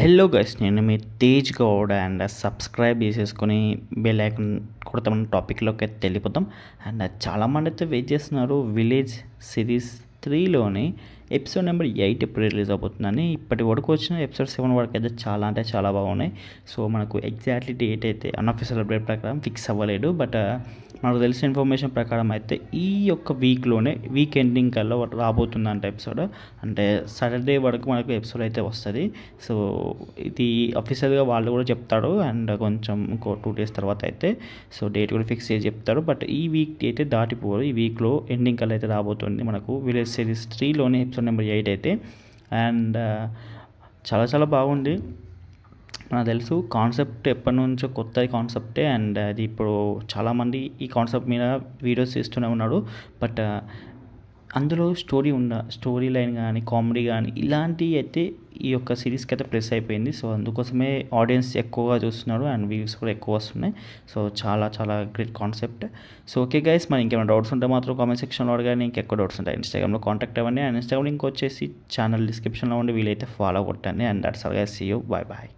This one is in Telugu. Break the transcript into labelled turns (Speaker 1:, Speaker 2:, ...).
Speaker 1: హలో గైస్ నేను మీ తేజ్ గౌడ్ అండ్ సబ్స్క్రైబ్ చేసేసుకొని బెల్ ఐకన్ కొడతామన్న టాపిక్లోకి అయితే వెళ్ళిపోతాం అండ్ చాలామంది అయితే వెయిట్ చేస్తున్నారు విలేజ్ సిరీస్ త్రీలోని ఎపిసోడ్ నెంబర్ ఎయిట్ ఎప్పుడు రిలీజ్ అవబోతుందని ఇప్పటి వరకు వచ్చిన ఎపిసోడ్ సెవెన్ వరకు అయితే చాలా అంటే చాలా బాగున్నాయి సో మనకు ఎగ్జాక్ట్లీ డేట్ అయితే అన్అఫీషియల్ అప్డేట్ ప్రకారం ఫిక్స్ అవ్వలేదు బట్ మనకు తెలిసిన ఇన్ఫర్మేషన్ ప్రకారం అయితే ఈ యొక్క వీక్లోనే వీక్ ఎండింగ్ కల్లా రాబోతుంది అంట ఎపిసోడ్ అంటే సాటర్డే వరకు మనకు ఎపిసోడ్ అయితే వస్తుంది సో ఇది అఫీషియల్గా వాళ్ళు కూడా చెప్తారు అండ్ కొంచెం ఇంకో టూ డేస్ తర్వాత అయితే సో డేట్ కూడా ఫిక్స్ చేసి చెప్తారు బట్ ఈ వీక్ అయితే దాటిపోరు ఈ వీక్లో ఎండింగ్ కల్లా అయితే రాబోతుంది మనకు విలేజ్ సిరీస్ త్రీలోనే ఎపిసోడ్ నెంబర్ ఎయిట్ అయితే అండ్ uh, చాలా చాలా బాగుంది నాకు తెలుసు కాన్సెప్ట్ ఎప్పటి నుంచో కొత్త కాన్సెప్టే అండ్ అది ఇప్పుడు చాలామంది ఈ కాన్సెప్ట్ మీద వీడియోస్ చేస్తూనే ఉన్నాడు బట్ అందులో స్టోరీ ఉన్న స్టోరీ లైన్ కానీ కామెడీ కానీ ఇలాంటివి అయితే ఈ యొక్క సిరీస్కి అయితే ప్రెస్ అయిపోయింది సో అందుకోసమే ఆడియన్స్ ఎక్కువగా చూస్తున్నారు అండ్ వ్యూస్ కూడా ఎక్కువ వస్తున్నాయి సో చాలా చాలా great concept so okay guys మనం ఇంకేమైనా డౌట్స్ ఉంటే మాత్రం కామెంట్ సెక్షన్లో అడగానే ఇంకెక్కువ డౌట్స్ ఉంటాయి ఇన్స్టాగ్రామ్లో కాంటాక్ట్ అవ్వండి అండ్ ఇన్స్టాగ్రామ్ లింక్ వచ్చేసి ఛానల్ డిస్క్రిప్షన్లో ఉండి వీలైతే ఫాలో కొట్టండి and that's all guys see you bye bye